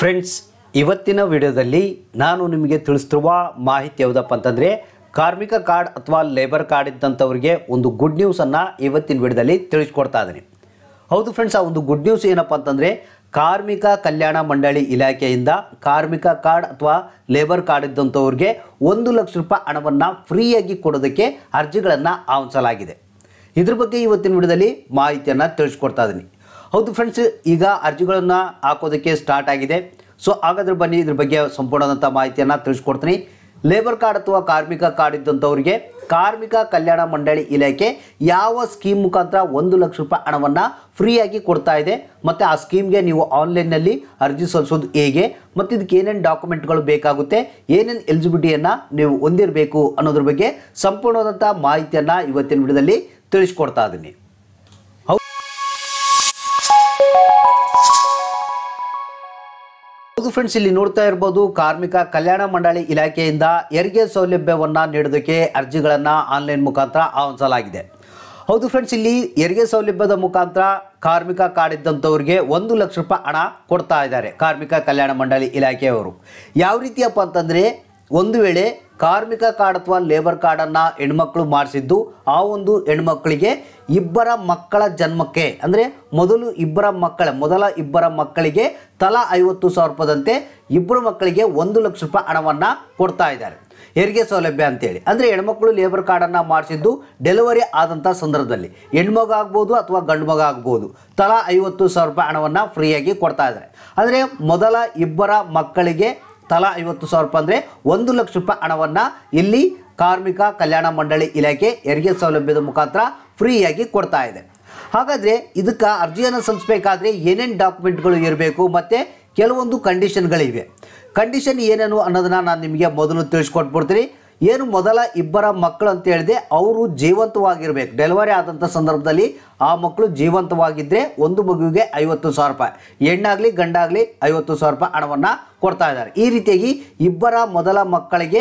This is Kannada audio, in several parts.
ಫ್ರೆಂಡ್ಸ್ ಇವತ್ತಿನ ವಿಡಿಯೋದಲ್ಲಿ ನಾನು ನಿಮಗೆ ತಿಳಿಸ್ತಿರುವ ಮಾಹಿತಿ ಯಾವುದಪ್ಪ ಅಂತಂದರೆ ಕಾರ್ಮಿಕ ಕಾರ್ಡ್ ಅಥವಾ ಲೇಬರ್ ಕಾರ್ಡ್ ಇದ್ದಂಥವ್ರಿಗೆ ಒಂದು ಗುಡ್ ನ್ಯೂಸನ್ನು ಇವತ್ತಿನ ವಿಡಿಯೋದಲ್ಲಿ ತಿಳಿಸ್ಕೊಡ್ತಾ ಇದ್ದೀನಿ ಹೌದು ಫ್ರೆಂಡ್ಸ್ ಆ ಒಂದು ಗುಡ್ ನ್ಯೂಸ್ ಏನಪ್ಪ ಅಂತಂದರೆ ಕಾರ್ಮಿಕ ಕಲ್ಯಾಣ ಮಂಡಳಿ ಇಲಾಖೆಯಿಂದ ಕಾರ್ಮಿಕ ಕಾರ್ಡ್ ಅಥವಾ ಲೇಬರ್ ಕಾರ್ಡ್ ಇದ್ದಂಥವ್ರಿಗೆ ಒಂದು ಲಕ್ಷ ರೂಪಾಯಿ ಹಣವನ್ನು ಫ್ರೀಯಾಗಿ ಕೊಡೋದಕ್ಕೆ ಅರ್ಜಿಗಳನ್ನು ಆಹ್ವಾನಿಸಲಾಗಿದೆ ಇದ್ರ ಬಗ್ಗೆ ಇವತ್ತಿನ ವಿಡಿಯೋದಲ್ಲಿ ಮಾಹಿತಿಯನ್ನು ತಿಳಿಸ್ಕೊಡ್ತಾ ಇದ್ದೀನಿ ಹೌದು ಫ್ರೆಂಡ್ಸ್ ಈಗ ಅರ್ಜಿಗಳನ್ನು ಹಾಕೋದಕ್ಕೆ ಸ್ಟಾರ್ಟ್ ಆಗಿದೆ ಸೊ ಹಾಗಾದ್ರೆ ಬನ್ನಿ ಇದ್ರ ಬಗ್ಗೆ ಸಂಪೂರ್ಣದಂಥ ಮಾಹಿತಿಯನ್ನು ತಿಳಿಸ್ಕೊಡ್ತೀನಿ ಲೇಬರ್ ಕಾರ್ಡ್ ಅಥವಾ ಕಾರ್ಮಿಕ ಕಾರ್ಡ್ ಇದ್ದಂಥವ್ರಿಗೆ ಕಾರ್ಮಿಕ ಕಲ್ಯಾಣ ಮಂಡಳಿ ಇಲಾಖೆ ಯಾವ ಸ್ಕೀಮ್ ಮುಖಾಂತರ ಒಂದು ಲಕ್ಷ ರೂಪಾಯಿ ಹಣವನ್ನು ಫ್ರೀಯಾಗಿ ಕೊಡ್ತಾ ಇದೆ ಮತ್ತು ಆ ಸ್ಕೀಮ್ಗೆ ನೀವು ಆನ್ಲೈನ್ನಲ್ಲಿ ಅರ್ಜಿ ಸಲ್ಲಿಸೋದು ಹೇಗೆ ಮತ್ತು ಇದಕ್ಕೆ ಏನೇನು ಡಾಕ್ಯುಮೆಂಟ್ಗಳು ಬೇಕಾಗುತ್ತೆ ಏನೇನು ಎಲಿಜಿಬಿಲಿಟಿಯನ್ನು ನೀವು ಹೊಂದಿರಬೇಕು ಅನ್ನೋದ್ರ ಬಗ್ಗೆ ಸಂಪೂರ್ಣವಾದಂಥ ಮಾಹಿತಿಯನ್ನು ಇವತ್ತಿನ ವಿಡಿಯೋದಲ್ಲಿ ತಿಳಿಸ್ಕೊಡ್ತಾ ಇದ್ದೀನಿ ಹೌದು ಫ್ರೆಂಡ್ಸ್ ಇಲ್ಲಿ ನೋಡ್ತಾ ಇರ್ಬೋದು ಕಾರ್ಮಿಕ ಕಲ್ಯಾಣ ಮಂಡಳಿ ಇಲಾಖೆಯಿಂದ ಹೆರಿಗೆ ಸೌಲಭ್ಯವನ್ನು ನೀಡೋದಕ್ಕೆ ಅರ್ಜಿಗಳನ್ನು ಆನ್ಲೈನ್ ಮುಖಾಂತರ ಆಹ್ವಾನಿಸಲಾಗಿದೆ ಹೌದು ಫ್ರೆಂಡ್ಸ್ ಇಲ್ಲಿ ಹೆರಿಗೆ ಸೌಲಭ್ಯದ ಮುಖಾಂತರ ಕಾರ್ಮಿಕ ಕಾರ್ಡ್ ಇದ್ದಂಥವ್ರಿಗೆ ಒಂದು ಲಕ್ಷ ರೂಪಾಯಿ ಹಣ ಕೊಡ್ತಾ ಇದ್ದಾರೆ ಕಾರ್ಮಿಕ ಕಲ್ಯಾಣ ಮಂಡಳಿ ಇಲಾಖೆಯವರು ಯಾವ ರೀತಿಯಪ್ಪ ಅಂತಂದರೆ ಒಂದು ವೇಳೆ ಕಾರ್ಮಿಕ ಕಾರ್ಡ್ ಅಥವಾ ಲೇಬರ್ ಕಾರ್ಡನ್ನು ಹೆಣ್ಮಕ್ಳು ಮಾಡಿಸಿದ್ದು ಆ ಒಂದು ಹೆಣ್ಮಕ್ಳಿಗೆ ಇಬ್ಬರ ಮಕ್ಕಳ ಜನ್ಮಕ್ಕೆ ಅಂದರೆ ಮೊದಲು ಇಬ್ಬರ ಮಕ್ಕಳ ಮೊದಲ ಇಬ್ಬರ ಮಕ್ಕಳಿಗೆ ತಲಾ ಐವತ್ತು ಸಾವಿರ ರೂಪಾಯಿದಂತೆ ಇಬ್ಬರು ಮಕ್ಕಳಿಗೆ ಒಂದು ಲಕ್ಷ ರೂಪಾಯಿ ಹಣವನ್ನು ಕೊಡ್ತಾ ಇದ್ದಾರೆ ಹೆರಿಗೆ ಸೌಲಭ್ಯ ಅಂತೇಳಿ ಅಂದರೆ ಹೆಣ್ಮಕ್ಳು ಲೇಬರ್ ಕಾರ್ಡನ್ನು ಮಾಡಿಸಿದ್ದು ಡೆಲಿವರಿ ಆದಂಥ ಸಂದರ್ಭದಲ್ಲಿ ಹೆಣ್ಮಗ ಆಗ್ಬೋದು ಅಥವಾ ಗಂಡು ಮಗ ಆಗ್ಬೋದು ತಲಾ ಐವತ್ತು ಸಾವಿರ ರೂಪಾಯಿ ಹಣವನ್ನು ಫ್ರೀಯಾಗಿ ಕೊಡ್ತಾ ಇದ್ದಾರೆ ಅಂದರೆ ಮೊದಲ ಇಬ್ಬರ ಮಕ್ಕಳಿಗೆ ತಲಾ ಐವತ್ತು ಸಾವಿರ ರೂಪಾಯಿ ಅಂದರೆ ಒಂದು ಲಕ್ಷ ರೂಪಾಯಿ ಹಣವನ್ನು ಇಲ್ಲಿ ಕಾರ್ಮಿಕ ಕಲ್ಯಾಣ ಮಂಡಳಿ ಇಲಾಖೆ ಹೆರಿಗೆ ಸೌಲಭ್ಯದ ಮುಖಾಂತರ ಫ್ರೀಯಾಗಿ ಕೊಡ್ತಾ ಇದೆ ಹಾಗಾದರೆ ಇದಕ್ಕೆ ಅರ್ಜಿಯನ್ನು ಸಲ್ಲಿಸಬೇಕಾದ್ರೆ ಏನೇನು ಡಾಕ್ಯುಮೆಂಟ್ಗಳು ಇರಬೇಕು ಮತ್ತು ಕೆಲವೊಂದು ಕಂಡೀಷನ್ಗಳಿವೆ ಕಂಡೀಷನ್ ಏನೇನು ಅನ್ನೋದನ್ನು ನಾನು ನಿಮಗೆ ಮೊದಲು ತಿಳಿಸ್ಕೊಟ್ಬಿಡ್ತೀನಿ ಏನು ಮೊದಲ ಇಬ್ಬರ ಮಕ್ಕಳು ಅಂತ ಹೇಳಿದೆ ಅವರು ಜೀವಂತವಾಗಿರಬೇಕು ಡೆಲಿವರಿ ಆದಂಥ ಸಂದರ್ಭದಲ್ಲಿ ಆ ಮಕ್ಕಳು ಜೀವಂತವಾಗಿದ್ದರೆ ಒಂದು ಮಗುವಿಗೆ ಐವತ್ತು ಸಾವಿರ ರೂಪಾಯಿ ಹೆಣ್ಣಾಗಲಿ ಗಂಡಾಗಲಿ ಐವತ್ತು ಸಾವಿರ ರೂಪಾಯಿ ಹಣವನ್ನು ಕೊಡ್ತಾ ಇದ್ದಾರೆ ಈ ರೀತಿಯಾಗಿ ಇಬ್ಬರ ಮೊದಲ ಮಕ್ಕಳಿಗೆ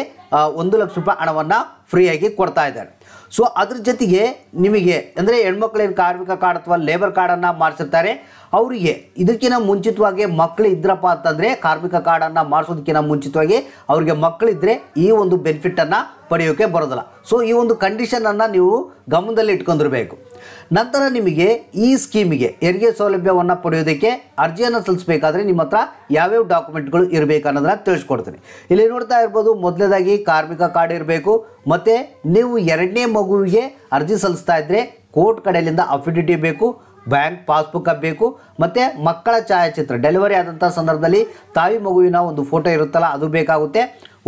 ಒಂದು ಲಕ್ಷ ರೂಪಾಯಿ ಹಣವನ್ನು ಫ್ರೀಯಾಗಿ ಕೊಡ್ತಾ ಇದ್ದಾರೆ ಸೊ ಅದ್ರ ಜೊತೆಗೆ ನಿಮಗೆ ಅಂದರೆ ಹೆಣ್ಮಕ್ಳೇನು ಕಾರ್ಮಿಕ ಕಾರ್ಡ್ ಅಥವಾ ಲೇಬರ್ ಕಾರ್ಡನ್ನು ಮಾಡಿಸಿರ್ತಾರೆ ಅವರಿಗೆ ಇದಕ್ಕಿಂತ ಮುಂಚಿತವಾಗಿ ಮಕ್ಕಳು ಇದ್ರಪ್ಪ ಅಂತಂದರೆ ಕಾರ್ಮಿಕ ಕಾರ್ಡನ್ನು ಮಾಡಿಸೋದಕ್ಕಿಂತ ಮುಂಚಿತವಾಗಿ ಅವರಿಗೆ ಮಕ್ಕಳಿದ್ದರೆ ಈ ಒಂದು ಬೆನಿಫಿಟನ್ನು ಪಡೆಯೋಕ್ಕೆ ಬರೋದಿಲ್ಲ ಸೊ ಈ ಒಂದು ಕಂಡೀಷನನ್ನು ನೀವು ಗಮನದಲ್ಲಿ ಇಟ್ಕೊಂಡಿರಬೇಕು ನಂತರ ನಿಮಗೆ ಈ ಸ್ಕೀಮಿಗೆ ಹೆರಿಗೆ ಸೌಲಭ್ಯವನ್ನು ಪಡೆಯೋದಕ್ಕೆ ಅರ್ಜಿಯನ್ನು ಸಲ್ಲಿಸಬೇಕಾದ್ರೆ ನಿಮ್ಮ ಹತ್ರ ಯಾವ್ಯಾವ ಡಾಕ್ಯುಮೆಂಟ್ಗಳು ಇರಬೇಕು ಅನ್ನೋದನ್ನ ತಿಳಿಸ್ಕೊಡ್ತೀನಿ ಇಲ್ಲಿ ನೋಡ್ತಾ ಇರ್ಬೋದು ಮೊದಲನೇದಾಗಿ ಕಾರ್ಮಿಕ ಕಾರ್ಡ್ ಇರಬೇಕು ಮತ್ತು ನೀವು ಎರಡನೇ ಮಗುವಿಗೆ ಅರ್ಜಿ ಸಲ್ಲಿಸ್ತಾ ಇದ್ದರೆ ಕೋರ್ಟ್ ಕಡೆಯಿಂದ ಅಫಿಡಿಟಿ ಬೇಕು ಬ್ಯಾಂಕ್ ಪಾಸ್ಬುಕ್ ಬೇಕು ಮತ್ತು ಮಕ್ಕಳ ಛಾಯಾಚಿತ್ರ ಡೆಲಿವರಿ ಆದಂಥ ಸಂದರ್ಭದಲ್ಲಿ ತಾಯಿ ಮಗುವಿನ ಒಂದು ಫೋಟೋ ಇರುತ್ತಲ್ಲ ಅದು ಬೇಕಾಗುತ್ತೆ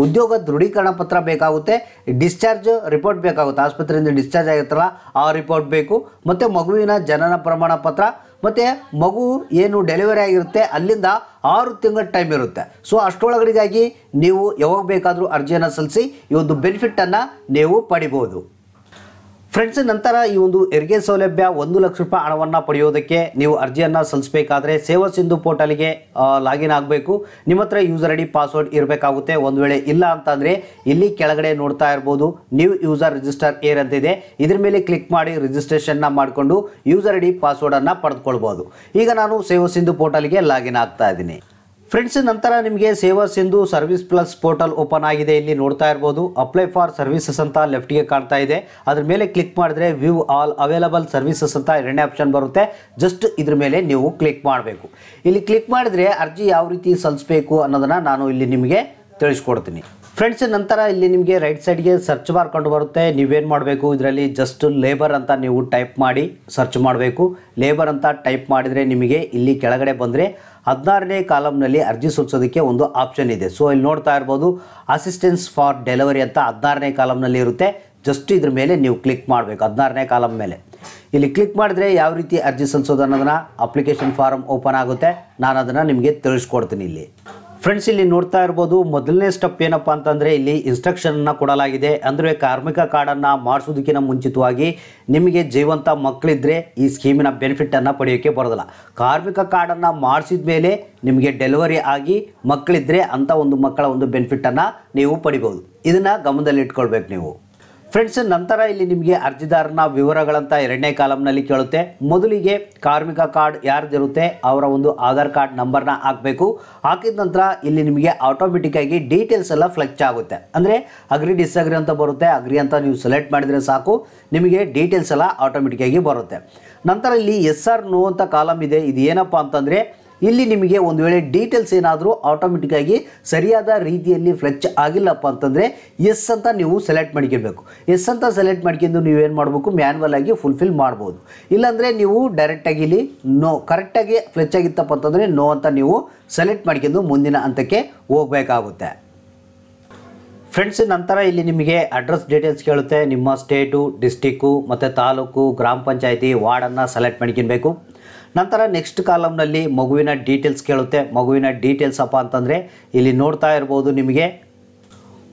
ಉದ್ಯೋಗ ದೃಢೀಕರಣ ಪತ್ರ ಬೇಕಾಗುತ್ತೆ ಡಿಸ್ಚಾರ್ಜ್ ರಿಪೋರ್ಟ್ ಬೇಕಾಗುತ್ತೆ ಆಸ್ಪತ್ರೆಯಿಂದ ಡಿಸ್ಚಾರ್ಜ್ ಆಗುತ್ತಲ್ಲ ಆ ರಿಪೋರ್ಟ್ ಬೇಕು ಮತ್ತು ಮಗುವಿನ ಜನನ ಪ್ರಮಾಣ ಪತ್ರ ಮತ್ತು ಮಗು ಏನು ಡೆಲಿವರಿ ಆಗಿರುತ್ತೆ ಅಲ್ಲಿಂದ ಆರು ತಿಂಗಳ ಟೈಮ್ ಇರುತ್ತೆ ಸೊ ಅಷ್ಟೊಳಗಡೆಗಾಗಿ ನೀವು ಯಾವಾಗ ಬೇಕಾದರೂ ಅರ್ಜಿಯನ್ನು ಸಲ್ಲಿಸಿ ಈ ಒಂದು ಬೆನಿಫಿಟ್ಟನ್ನು ನೀವು ಪಡಿಬೋದು ಫ್ರೆಂಡ್ಸ್ ನಂತರ ಈ ಒಂದು ಹೆರಿಗೆ ಸೌಲಭ್ಯ ಒಂದು ಲಕ್ಷ ರೂಪಾಯಿ ಹಣವನ್ನು ಪಡೆಯೋದಕ್ಕೆ ನೀವು ಅರ್ಜಿಯನ್ನು ಸಲ್ಲಿಸಬೇಕಾದ್ರೆ ಸೇವಾ ಸಿಂಧು ಪೋರ್ಟಲ್ಗೆ ಲಾಗಿನ್ ಆಗಬೇಕು ನಿಮ್ಮ ಹತ್ರ ಯೂಸರ್ ಐ ಡಿ ಪಾಸ್ವರ್ಡ್ ಇರಬೇಕಾಗುತ್ತೆ ಒಂದು ವೇಳೆ ಇಲ್ಲ ಅಂತಂದರೆ ಇಲ್ಲಿ ಕೆಳಗಡೆ ನೋಡ್ತಾ ಇರ್ಬೋದು ನ್ಯೂ ಯೂಸರ್ ರಿಜಿಸ್ಟರ್ ಏರ್ ಅಂತಿದೆ ಇದ್ರ ಮೇಲೆ ಕ್ಲಿಕ್ ಮಾಡಿ ರಿಜಿಸ್ಟ್ರೇಷನ್ನ ಮಾಡಿಕೊಂಡು ಯೂಸರ್ ಐ ಪಾಸ್ವರ್ಡನ್ನು ಪಡೆದುಕೊಳ್ಬೋದು ಈಗ ನಾನು ಸೇವಾ ಸಿಂಧು ಪೋರ್ಟಲ್ಗೆ ಲಾಗಿನ್ ಆಗ್ತಾ ಇದ್ದೀನಿ ಫ್ರೆಂಡ್ಸ್ ನಂತರ ನಿಮಗೆ Seva Sindhu service plus portal open ಆಗಿದೆ ಇಲ್ಲಿ ನೋಡ್ತಾ ಇರ್ಬೋದು ಅಪ್ಲೈ ಫಾರ್ ಸರ್ವಿಸಸ್ ಅಂತ ಲೆಫ್ಟ್ಗೆ ಕಾಣ್ತಾ ಇದೆ ಅದ್ರ ಮೇಲೆ ಕ್ಲಿಕ್ ಮಾಡಿದ್ರೆ ವ್ಯೂ ಆಲ್ ಅವೈಲಬಲ್ ಸರ್ವಿಸಸ್ ಅಂತ ಎರಡನೇ ಆಪ್ಷನ್ ಬರುತ್ತೆ ಜಸ್ಟ್ ಇದ್ರ ಮೇಲೆ ನೀವು ಕ್ಲಿಕ್ ಮಾಡಬೇಕು ಇಲ್ಲಿ ಕ್ಲಿಕ್ ಮಾಡಿದ್ರೆ ಅರ್ಜಿ ಯಾವ ರೀತಿ ಸಲ್ಲಿಸಬೇಕು ಅನ್ನೋದನ್ನು ನಾನು ಇಲ್ಲಿ ನಿಮಗೆ ತಿಳಿಸ್ಕೊಡ್ತೀನಿ ಫ್ರೆಂಡ್ಸ್ ನಂತರ ಇಲ್ಲಿ ನಿಮಗೆ ರೈಟ್ ಸೈಡ್ಗೆ ಸರ್ಚ್ ಬಾರ್ ಕಂಡು ಬರುತ್ತೆ ನೀವೇನು ಮಾಡಬೇಕು ಇದರಲ್ಲಿ ಜಸ್ಟ್ ಲೇಬರ್ ಅಂತ ನೀವು ಟೈಪ್ ಮಾಡಿ ಸರ್ಚ್ ಮಾಡಬೇಕು ಲೇಬರ್ ಅಂತ ಟೈಪ್ ಮಾಡಿದರೆ ನಿಮಗೆ ಇಲ್ಲಿ ಕೆಳಗಡೆ ಬಂದರೆ ಹದಿನಾರನೇ ಕಾಲಮ್ನಲ್ಲಿ ಅರ್ಜಿ ಸಲ್ಲಿಸೋದಕ್ಕೆ ಒಂದು ಆಪ್ಷನ್ ಇದೆ ಸೊ ಇಲ್ಲಿ ನೋಡ್ತಾ ಇರ್ಬೋದು ಅಸಿಸ್ಟೆನ್ಸ್ ಫಾರ್ ಡೆಲಿವರಿ ಅಂತ ಹದಿನಾರನೇ ಕಾಲಮ್ನಲ್ಲಿ ಇರುತ್ತೆ ಜಸ್ಟ್ ಇದ್ರ ಮೇಲೆ ನೀವು ಕ್ಲಿಕ್ ಮಾಡಬೇಕು ಹದಿನಾರನೇ ಕಾಲಮ್ ಮೇಲೆ ಇಲ್ಲಿ ಕ್ಲಿಕ್ ಮಾಡಿದ್ರೆ ಯಾವ ರೀತಿ ಅರ್ಜಿ ಸಲ್ಲಿಸೋದು ಅನ್ನೋದನ್ನು ಅಪ್ಲಿಕೇಶನ್ ಫಾರಮ್ ಓಪನ್ ಆಗುತ್ತೆ ನಾನು ಅದನ್ನು ನಿಮಗೆ ತಿಳಿಸ್ಕೊಡ್ತೀನಿ ಇಲ್ಲಿ ಫ್ರೆಂಡ್ಸ್ ಇಲ್ಲಿ ನೋಡ್ತಾ ಇರ್ಬೋದು ಮೊದಲನೇ ಸ್ಟೆಪ್ ಏನಪ್ಪಾ ಅಂತಂದರೆ ಇಲ್ಲಿ ಇನ್ಸ್ಟ್ರಕ್ಷನನ್ನು ಕೊಡಲಾಗಿದೆ ಅಂದರೆ ಕಾರ್ಮಿಕ ಕಾರ್ಡನ್ನು ಮಾಡಿಸೋದಕ್ಕಿಂತ ಮುಂಚಿತವಾಗಿ ನಿಮಗೆ ಜೀವಂತ ಮಕ್ಕಳಿದ್ರೆ ಈ ಸ್ಕೀಮಿನ ಬೆನಿಫಿಟನ್ನು ಪಡೆಯೋಕ್ಕೆ ಬರೋದಿಲ್ಲ ಕಾರ್ಮಿಕ ಕಾರ್ಡನ್ನು ಮಾಡಿಸಿದ ಮೇಲೆ ನಿಮಗೆ ಡೆಲಿವರಿ ಆಗಿ ಮಕ್ಕಳಿದ್ರೆ ಅಂಥ ಒಂದು ಮಕ್ಕಳ ಒಂದು ಬೆನಿಫಿಟನ್ನು ನೀವು ಪಡಿಬೋದು ಇದನ್ನು ಗಮನದಲ್ಲಿಟ್ಕೊಳ್ಬೇಕು ನೀವು ಫ್ರೆಂಡ್ಸ್ ನಂತರ ಇಲ್ಲಿ ನಿಮಗೆ ಅರ್ಜಿದಾರನ ವಿವರಗಳಂತ ಎರಡನೇ ಕಾಲಮ್ನಲ್ಲಿ ಕೇಳುತ್ತೆ ಮೊದಲಿಗೆ ಕಾರ್ಮಿಕ ಕಾರ್ಡ್ ಯಾರ್ದಿರುತ್ತೆ ಅವರ ಒಂದು ಆಧಾರ್ ಕಾರ್ಡ್ ನಂಬರ್ನ ಹಾಕಬೇಕು ಹಾಕಿದ ನಂತರ ಇಲ್ಲಿ ನಿಮಗೆ ಆಟೋಮೆಟಿಕ್ ಆಗಿ ಡೀಟೇಲ್ಸ್ ಎಲ್ಲ ಫ್ಲೆಕ್ಚ್ ಆಗುತ್ತೆ ಅಂದರೆ ಅಗ್ರಿ ಡಿಸ್ಅಗ್ರಿ ಅಂತ ಬರುತ್ತೆ ಅಗ್ರಿ ಅಂತ ನೀವು ಸೆಲೆಕ್ಟ್ ಮಾಡಿದರೆ ಸಾಕು ನಿಮಗೆ ಡೀಟೇಲ್ಸ್ ಎಲ್ಲ ಆಟೋಮೆಟಿಕ್ ಆಗಿ ಬರುತ್ತೆ ನಂತರ ಇಲ್ಲಿ ಎಸ್ ಆರ್ ನೋ ಅಂತ ಕಾಲಮ್ ಇದೆ ಇದು ಏನಪ್ಪ ಅಂತಂದರೆ ಇಲ್ಲಿ ನಿಮಗೆ ಒಂದು ವೇಳೆ ಡೀಟೇಲ್ಸ್ ಏನಾದರೂ ಆಟೋಮೆಟಿಕ್ಕಾಗಿ ಸರಿಯಾದ ರೀತಿಯಲ್ಲಿ ಫ್ಲೆಚ್ ಆಗಿಲ್ಲಪ್ಪ ಅಂತಂದರೆ ಎಸ್ ಅಂತ ನೀವು ಸೆಲೆಕ್ಟ್ ಮಾಡ್ಕೊಬೇಕು ಎಸ್ ಅಂತ ಸೆಲೆಕ್ಟ್ ಮಾಡ್ಕೊಂಡು ನೀವೇನು ಮಾಡಬೇಕು ಮ್ಯಾನ್ಯಲ್ ಆಗಿ ಫುಲ್ಫಿಲ್ ಮಾಡ್ಬೋದು ಇಲ್ಲಾಂದರೆ ನೀವು ಡೈರೆಕ್ಟಾಗಿ ಇಲ್ಲಿ ನೋ ಕರೆಕ್ಟಾಗಿ ಫ್ಲೆಚ್ ಆಗಿತ್ತಪ್ಪ ಅಂತಂದರೆ ನೋ ಅಂತ ನೀವು ಸೆಲೆಕ್ಟ್ ಮಾಡ್ಕೊಂಡು ಮುಂದಿನ ಹಂತಕ್ಕೆ ಹೋಗಬೇಕಾಗುತ್ತೆ ಫ್ರೆಂಡ್ಸ್ ನಂತರ ಇಲ್ಲಿ ನಿಮಗೆ ಅಡ್ರೆಸ್ ಡೀಟೇಲ್ಸ್ ಕೇಳುತ್ತೆ ನಿಮ್ಮ ಸ್ಟೇಟು ಡಿಸ್ಟಿಕ್ಕು ಮತ್ತು ತಾಲೂಕು ಗ್ರಾಮ ಪಂಚಾಯಿತಿ ವಾರ್ಡನ್ನು ಸೆಲೆಕ್ಟ್ ಮಾಡ್ಕೊಬೇಕು ನಂತರ ನೆಕ್ಸ್ಟ್ ಕಾಲಮ್ನಲ್ಲಿ ಮಗುವಿನ ಡೀಟೇಲ್ಸ್ ಕೇಳುತ್ತೆ ಮಗುವಿನ ಡೀಟೇಲ್ಸ್ ಅಪ್ಪ ಅಂತಂದರೆ ಇಲ್ಲಿ ನೋಡ್ತಾ ಇರ್ಬೋದು ನಿಮಗೆ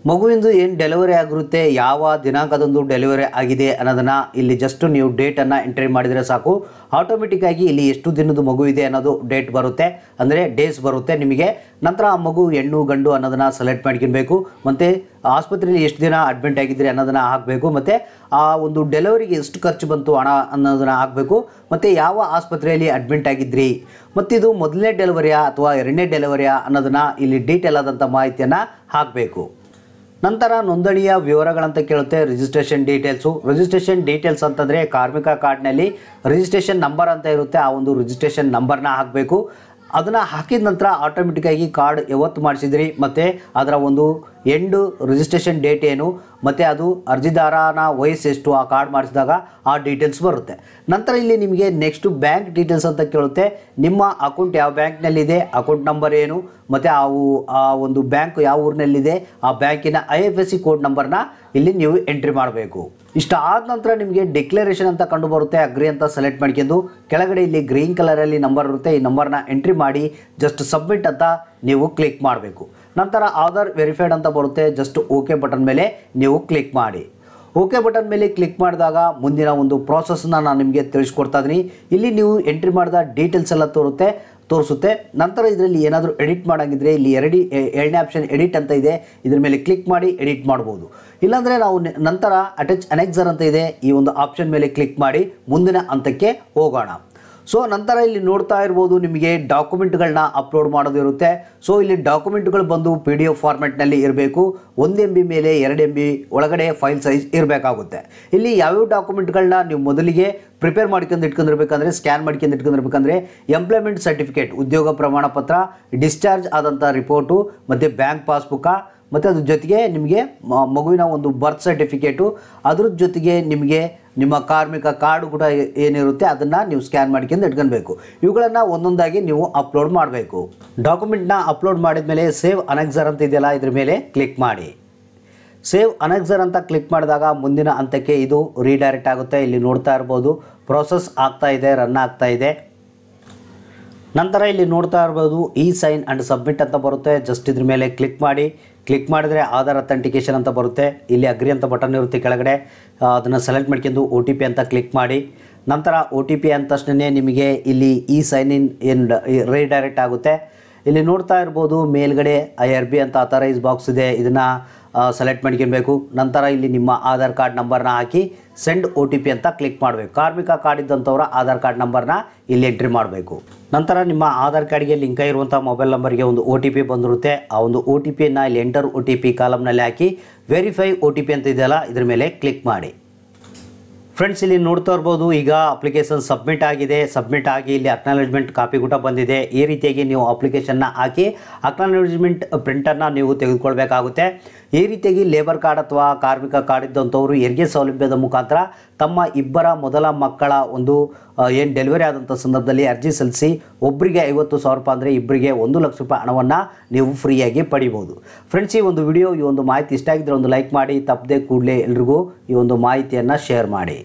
ಮಗುವಿಂದು ಏನು ಡೆಲಿವರಿ ಆಗಿರುತ್ತೆ ಯಾವ ದಿನಾಂಕದಂದು ಡೆಲಿವರಿ ಆಗಿದೆ ಅನ್ನೋದನ್ನು ಇಲ್ಲಿ ಜಸ್ಟ್ ನೀವು ಡೇಟನ್ನು ಎಂಟ್ರಿ ಮಾಡಿದರೆ ಸಾಕು ಆಟೋಮೆಟಿಕ್ಕಾಗಿ ಇಲ್ಲಿ ಎಷ್ಟು ದಿನದ ಮಗು ಇದೆ ಅನ್ನೋದು ಡೇಟ್ ಬರುತ್ತೆ ಅಂದರೆ ಡೇಸ್ ಬರುತ್ತೆ ನಿಮಗೆ ನಂತರ ಆ ಮಗು ಹೆಣ್ಣು ಗಂಡು ಅನ್ನೋದನ್ನು ಸೆಲೆಕ್ಟ್ ಮಾಡ್ಕೊಬೇಕು ಮತ್ತು ಆಸ್ಪತ್ರೆಯಲ್ಲಿ ಎಷ್ಟು ದಿನ ಅಡ್ಮಿಟ್ ಆಗಿದ್ದರೆ ಅನ್ನೋದನ್ನು ಹಾಕಬೇಕು ಮತ್ತು ಆ ಒಂದು ಡೆಲಿವರಿಗೆ ಎಷ್ಟು ಖರ್ಚು ಬಂತು ಹಣ ಅನ್ನೋದನ್ನು ಹಾಕಬೇಕು ಮತ್ತು ಯಾವ ಆಸ್ಪತ್ರೆಯಲ್ಲಿ ಅಡ್ಮಿಟ್ ಆಗಿದ್ದಿರಿ ಮತ್ತು ಇದು ಮೊದಲನೇ ಡೆಲಿವರಿಯಾ ಅಥವಾ ಎರಡನೇ ಡೆಲಿವರಿಯಾ ಅನ್ನೋದನ್ನು ಇಲ್ಲಿ ಡೀಟೇಲ್ ಆದಂಥ ಮಾಹಿತಿಯನ್ನು ಹಾಕಬೇಕು ನಂತರ ನೋಂದಣಿಯ ವಿವರಗಳಂತ ಕೇಳುತ್ತೆ ರಿಜಿಸ್ಟ್ರೇಷನ್ ಡೀಟೇಲ್ಸು ರಿಜಿಸ್ಟ್ರೇಷನ್ ಡೀಟೇಲ್ಸ್ ಅಂತಂದರೆ ಕಾರ್ಮಿಕ ಕಾರ್ಡ್ನಲ್ಲಿ ರಿಜಿಸ್ಟ್ರೇಷನ್ ನಂಬರ್ ಅಂತ ಇರುತ್ತೆ ಆ ಒಂದು ರಿಜಿಸ್ಟ್ರೇಷನ್ ನಂಬರ್ನ ಹಾಕಬೇಕು ಅದನ್ನು ಹಾಕಿದ ನಂತರ ಆಟೋಮೆಟಿಕ್ಕಾಗಿ ಕಾರ್ಡ್ ಯಾವತ್ತು ಮಾಡಿಸಿದ್ರಿ ಮತ್ತು ಅದರ ಒಂದು ಎಂಡು ರಿಜಿಸ್ಟ್ರೇಷನ್ ಡೇಟ್ ಏನು ಮತ್ತು ಅದು ಅರ್ಜಿದಾರನ ವಯಸ್ಸು ಎಷ್ಟು ಆ ಕಾರ್ಡ್ ಮಾಡಿಸಿದಾಗ ಆ ಡೀಟೇಲ್ಸ್ ಬರುತ್ತೆ ನಂತರ ಇಲ್ಲಿ ನಿಮಗೆ ನೆಕ್ಸ್ಟು ಬ್ಯಾಂಕ್ ಡೀಟೇಲ್ಸ್ ಅಂತ ಕೇಳುತ್ತೆ ನಿಮ್ಮ ಅಕೌಂಟ್ ಯಾವ ಬ್ಯಾಂಕ್ನಲ್ಲಿದೆ ಅಕೌಂಟ್ ನಂಬರ್ ಏನು ಮತ್ತು ಅವು ಆ ಒಂದು ಬ್ಯಾಂಕ್ ಯಾವ ಊರಿನಲ್ಲಿದೆ ಆ ಬ್ಯಾಂಕಿನ I F S C code ನಂಬರ್ನ ಇಲ್ಲಿ ನೀವು ಎಂಟ್ರಿ ಮಾಡಬೇಕು ಇಷ್ಟ ಆದ ನಂತರ ನಿಮಗೆ ಡಿಕ್ಲರೇಷನ್ ಅಂತ ಕಂಡು ಬರುತ್ತೆ ಅಗ್ರಿ ಅಂತ ಸೆಲೆಕ್ಟ್ ಮಾಡ್ಕೊಂಡು ಕೆಳಗಡೆ ಇಲ್ಲಿ ಗ್ರೀನ್ ಕಲರಲ್ಲಿ ನಂಬರ್ ಇರುತ್ತೆ ಈ ನಂಬರ್ನ ಎಂಟ್ರಿ ಮಾಡಿ ಜಸ್ಟ್ ಸಬ್ಮಿಟ್ ಅಂತ ನೀವು ಕ್ಲಿಕ್ ಮಾಡಬೇಕು ನಂತರ ಆಧಾರ್ ವೆರಿಫೈಡ್ ಅಂತ ಬರುತ್ತೆ ಜಸ್ಟ್ ಓಕೆ ಬಟನ್ ಮೇಲೆ ನೀವು ಕ್ಲಿಕ್ ಮಾಡಿ ಓಕೆ ಬಟನ್ ಮೇಲೆ ಕ್ಲಿಕ್ ಮಾಡಿದಾಗ ಮುಂದಿನ ಒಂದು ಪ್ರಾಸೆಸ್ನ ನಾನು ನಿಮಗೆ ತಿಳಿಸ್ಕೊಡ್ತಾ ಇದ್ದೀನಿ ಇಲ್ಲಿ ನೀವು ಎಂಟ್ರಿ ಮಾಡಿದ ಡೀಟೇಲ್ಸ್ ಎಲ್ಲ ತೋರುತ್ತೆ ತೋರಿಸುತ್ತೆ ನಂತರ ಇದರಲ್ಲಿ ಏನಾದರೂ ಎಡಿಟ್ ಮಾಡೋಂಗಿದ್ರೆ ಇಲ್ಲಿ ಎರಡಿ ಎರಡನೇ ಆಪ್ಷನ್ ಎಡಿಟ್ ಅಂತ ಇದೆ ಇದರ ಮೇಲೆ ಕ್ಲಿಕ್ ಮಾಡಿ ಎಡಿಟ್ ಮಾಡ್ಬೋದು ಇಲ್ಲಾಂದರೆ ನಾವು ನಂತರ ಅಟ್ಯಾಚ್ ಅನೆಕ್ಸರ್ ಅಂತ ಇದೆ ಈ ಒಂದು ಆಪ್ಷನ್ ಮೇಲೆ ಕ್ಲಿಕ್ ಮಾಡಿ ಮುಂದಿನ ಹಂತಕ್ಕೆ ಹೋಗೋಣ ಸೊ ನಂತರ ಇಲ್ಲಿ ನೋಡ್ತಾ ಇರ್ಬೋದು ನಿಮಗೆ ಡಾಕ್ಯುಮೆಂಟ್ಗಳನ್ನ ಅಪ್ಲೋಡ್ ಮಾಡೋದು ಇರುತ್ತೆ ಸೊ ಇಲ್ಲಿ ಡಾಕ್ಯುಮೆಂಟ್ಗಳು ಬಂದು ಪಿ ಡಿ ಎಫ್ ಫಾರ್ಮೆಟ್ನಲ್ಲಿ ಇರಬೇಕು ಒಂದು ಎಮ್ ಬಿ ಮೇಲೆ ಎರಡು ಎಮ್ ಬಿ ಒಳಗಡೆ ಫೈಲ್ ಸೈಜ್ ಇರಬೇಕಾಗುತ್ತೆ ಇಲ್ಲಿ ಯಾವ್ಯಾವ ಡಾಕ್ಯುಮೆಂಟ್ಗಳನ್ನ ನೀವು ಮೊದಲಿಗೆ ಪ್ರಿಪೇರ್ ಮಾಡ್ಕೊಂಡು ಇಟ್ಕೊಂಡಿರ್ಬೇಕಂದ್ರೆ ಸ್ಕ್ಯಾನ್ ಮಾಡ್ಕೊಂಡು ಇಟ್ಕೊಂಡಿರ್ಬೇಕಂದ್ರೆ ಎಂಪ್ಲಾಯ್ಮೆಂಟ್ ಸರ್ಟಿಫಿಕೇಟ್ ಉದ್ಯೋಗ ಪ್ರಮಾಣ ಪತ್ರ ಡಿಸ್ಚಾರ್ಜ್ ಆದಂಥ ರಿಪೋರ್ಟು ಮತ್ತು ಬ್ಯಾಂಕ್ ಪಾಸ್ಬುಕ್ಕ ಮತ್ತು ಅದ್ರ ಜೊತೆಗೆ ನಿಮಗೆ ಮಗುವಿನ ಒಂದು ಬರ್ತ್ ಸರ್ಟಿಫಿಕೇಟು ಅದ್ರ ಜೊತೆಗೆ ನಿಮಗೆ ನಿಮ್ಮ ಕಾರ್ಮಿಕ ಕಾರ್ಡ್ ಕೂಡ ಏನಿರುತ್ತೆ ಅದನ್ನು ನೀವು ಸ್ಕ್ಯಾನ್ ಮಾಡ್ಕೊಂಡು ಇಟ್ಕೊಳ್ಬೇಕು ಇವುಗಳನ್ನು ಒಂದೊಂದಾಗಿ ನೀವು ಅಪ್ಲೋಡ್ ಮಾಡಬೇಕು ಡಾಕ್ಯುಮೆಂಟ್ನ ಅಪ್ಲೋಡ್ ಮಾಡಿದ ಮೇಲೆ ಸೇವ್ ಅನೆಕ್ಸರ್ ಅಂತ ಇದೆಯಲ್ಲ ಇದ್ರ ಮೇಲೆ ಕ್ಲಿಕ್ ಮಾಡಿ ಸೇವ್ ಅನೆಕ್ಸರ್ ಅಂತ ಕ್ಲಿಕ್ ಮಾಡಿದಾಗ ಮುಂದಿನ ಹಂತಕ್ಕೆ ಇದು ರೀಡೈರೆಕ್ಟ್ ಆಗುತ್ತೆ ಇಲ್ಲಿ ನೋಡ್ತಾ ಇರ್ಬೋದು ಪ್ರೋಸೆಸ್ ಆಗ್ತಾ ಇದೆ ರನ್ ಆಗ್ತಾ ಇದೆ ನಂತರ ಇಲ್ಲಿ ನೋಡ್ತಾ ಇರ್ಬೋದು ಇ ಸೈನ್ ಆ್ಯಂಡ್ ಸಬ್ಮಿಟ್ ಅಂತ ಬರುತ್ತೆ ಜಸ್ಟ್ ಇದ್ರ ಮೇಲೆ ಕ್ಲಿಕ್ ಮಾಡಿ ಕ್ಲಿಕ್ ಮಾಡಿದರೆ ಆಧಾರ್ ಅಥೆಂಟಿಕೇಶನ್ ಅಂತ ಬರುತ್ತೆ ಇಲ್ಲಿ ಅಗ್ರಿ ಅಂತ ಬಟನ್ ಇರುತ್ತೆ ಕೆಳಗಡೆ ಅದನ್ನು ಸೆಲೆಕ್ಟ್ ಮಾಡ್ಕೊಂಡು ಒ ಟಿ ಪಿ ಅಂತ ಕ್ಲಿಕ್ ಮಾಡಿ ನಂತರ ಒ ಟಿ ಪಿ ಅಂದ ನಿಮಗೆ ಇಲ್ಲಿ ಈ ಸೈನ್ ಇನ್ ಏನು ರೀಡೈರೆಕ್ಟ್ ಆಗುತ್ತೆ ಇಲ್ಲಿ ನೋಡ್ತಾ ಇರ್ಬೋದು ಮೇಲ್ಗಡೆ ಐ ಆರ್ ಬಿ ಅಂತ ಅಥರೈಸ್ ಬಾಕ್ಸ್ ಇದೆ ಇದನ್ನು ಸೆಲೆಕ್ಟ್ ಮಾಡ್ಕೊಬೇಕು ನಂತರ ಇಲ್ಲಿ ನಿಮ್ಮ ಆಧಾರ್ ಕಾರ್ಡ್ ನಂಬರ್ನ ಹಾಕಿ ಸೆಂಡ್ ಒ ಟಿ ಪಿ ಅಂತ ಕ್ಲಿಕ್ ಮಾಡಬೇಕು ಕಾರ್ಮಿಕ ಕಾರ್ಡ್ ಇದ್ದಂಥವ್ರ ಆಧಾರ್ ಕಾರ್ಡ್ ನಂಬರ್ನ ಇಲ್ಲಿ ಎಂಟ್ರಿ ಮಾಡಬೇಕು ನಂತರ ನಿಮ್ಮ ಆಧಾರ್ ಕಾರ್ಡ್ಗೆ ಲಿಂಕ್ ಆಗಿರುವಂಥ ಮೊಬೈಲ್ ನಂಬರ್ಗೆ ಒಂದು ಓ ಟಿ ಪಿ ಬಂದಿರುತ್ತೆ ಆ ಒಂದು ಓ ಟಿ ಪಿಯನ್ನು ಇಲ್ಲಿ ಎಂಟರ್ ಒ ಟಿ ಪಿ ಕಾಲಮ್ನಲ್ಲಿ ಹಾಕಿ ವೆರಿಫೈ ಓ ಟಿ ಪಿ ಅಂತ ಇದೆಯಲ್ಲ ಇದ್ರ ಮೇಲೆ ಕ್ಲಿಕ್ ಮಾಡಿ ಫ್ರೆಂಡ್ಸ್ ಇಲ್ಲಿ ನೋಡ್ತಾ ಇರ್ಬೋದು ಈಗ ಅಪ್ಲಿಕೇಶನ್ ಸಬ್ಮಿಟ್ ಆಗಿದೆ ಸಬ್ಮಿಟ್ ಆಗಿ ಇಲ್ಲಿ ಅಕ್ನಾಲೇಜ್ಮೆಂಟ್ ಕಾಪಿ ಕೂಡ ಬಂದಿದೆ ಈ ರೀತಿಯಾಗಿ ನೀವು ಅಪ್ಲಿಕೇಶನ್ನ ಹಾಕಿ ಅಕ್ನಾಲೇಜ್ಮೆಂಟ್ ಪ್ರಿಂಟನ್ನು ನೀವು ತೆಗೆದುಕೊಳ್ಬೇಕಾಗುತ್ತೆ ಈ ರೀತಿಯಾಗಿ ಲೇಬರ್ ಕಾರ್ಡ್ ಅಥವಾ ಕಾರ್ಮಿಕ ಕಾರ್ಡ್ ಇದ್ದಂಥವರು ಹೆರಿಗೆ ಸೌಲಭ್ಯದ ಮುಖಾಂತರ ತಮ್ಮ ಇಬ್ಬರ ಮೊದಲ ಮಕ್ಕಳ ಒಂದು ಏನು ಡೆಲಿವರಿ ಆದಂಥ ಸಂದರ್ಭದಲ್ಲಿ ಅರ್ಜಿ ಸಲ್ಲಿಸಿ ಒಬ್ಬರಿಗೆ ಐವತ್ತು ಸಾವಿರ ರೂಪಾಯಿ ಅಂದರೆ ಇಬ್ಬರಿಗೆ ಒಂದು ಲಕ್ಷ ರೂಪಾಯಿ ಹಣವನ್ನು ನೀವು ಫ್ರೀಯಾಗಿ ಪಡಿಬೋದು ಫ್ರೆಂಡ್ಸ್ ಈ ಒಂದು ವಿಡಿಯೋ ಈ ಒಂದು ಮಾಹಿತಿ ಇಷ್ಟ ಆಗಿದ್ದರೆ ಒಂದು ಲೈಕ್ ಮಾಡಿ ತಪ್ಪದೆ ಕೂಡಲೇ ಎಲ್ರಿಗೂ ಈ ಒಂದು ಮಾಹಿತಿಯನ್ನು ಶೇರ್ ಮಾಡಿ